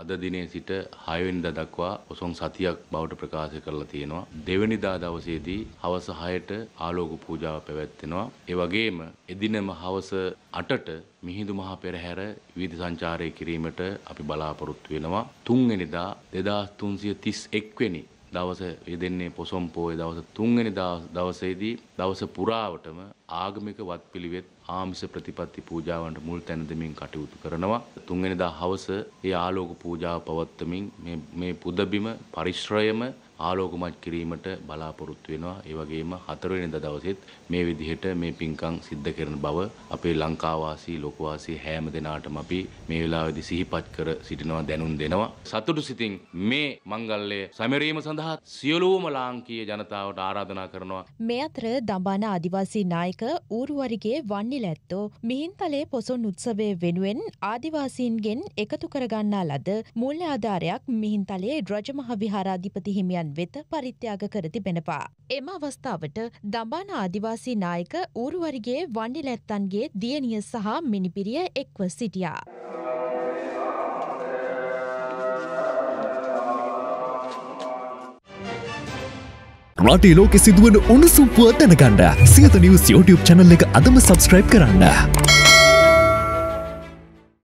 අද දිනේ සිට 6 වෙනිදා දක්වා ඔසොන් සතියක් බවට ප්‍රකාශ කරලා තියෙනවා. දෙවෙනිදා දවසේදී හවස 6ට ආලෝක පූජාව පැවැත්වෙනවා. ඒ වගේම එදිනම හවස 8ට මිහිඳු මහ පෙරහැර විවිධ සංචාරය කිරීමට අපි බලාපොරොත්තු වෙනවා. තුන්වෙනිදා 2331 වෙනි දවස යෙදෙන්නේ පොසොන් පෝය දවස තුන්වෙනි දවසේදී දවස පුරාවටම ආගමික වත්පිළිවෙත් ආමිස ප්‍රතිපත්ති පූජාවන්ට මුල් තැන දෙමින් කටයුතු කරනවා. තුන්වෙනිදා හවස ඒ ආලෝක පූජාව පවත්වමින් මේ පුදබිම පරිශ්‍රයම ආලෝකමත් කිරීමට බලාපොරොත්තු වෙනවා. ඒ වගේම 4 වෙනිදා දවසෙත් මේ විදිහට මේ පින්කම් සිද්ධ කරන බව අපේ ලංකාවාසී ලෝකවාසී හැම දෙනාටම අපි මේ වෙලාවේදී සිහිපත් කර සිටිනවා දැනුම් දෙනවා. සතුටු සිතින් මේ මංගල්‍ය සැමරීම සඳහා සියලුම ලාංකීය ජනතාවට ආරාධනා කරනවා. මේ අතර දඹාන ආදිවාසී නායක ඌරුවරිගේ වන්නිල ඇත්තෝ මිහින්තලේ පොසොන් උත්සවය වෙනුවෙන් ආදිවාසීන්ගෙන් එකතු කරගන්නා ලද මූල්‍ය ආධාරයක් මිහින්තලේ රජමහ විහාරාධිපති හිමියන් ගුරුවරයන් වෙත පරිත්‍යාග කර තිබෙනවා. එම අවස්ථාවට දඹාන ආදිවාසී නායක ඌරුවරිගේ වන්ඩිලැත්තන්ගේ දියණිය සහ මිනිපිරිය එක්ව සිටියා. රටේ ලෝකෙ සිදුවන උණුසුම්පුව දැනගන්න සියත නිවස් YouTube channel එක අදම subscribe කරන්න.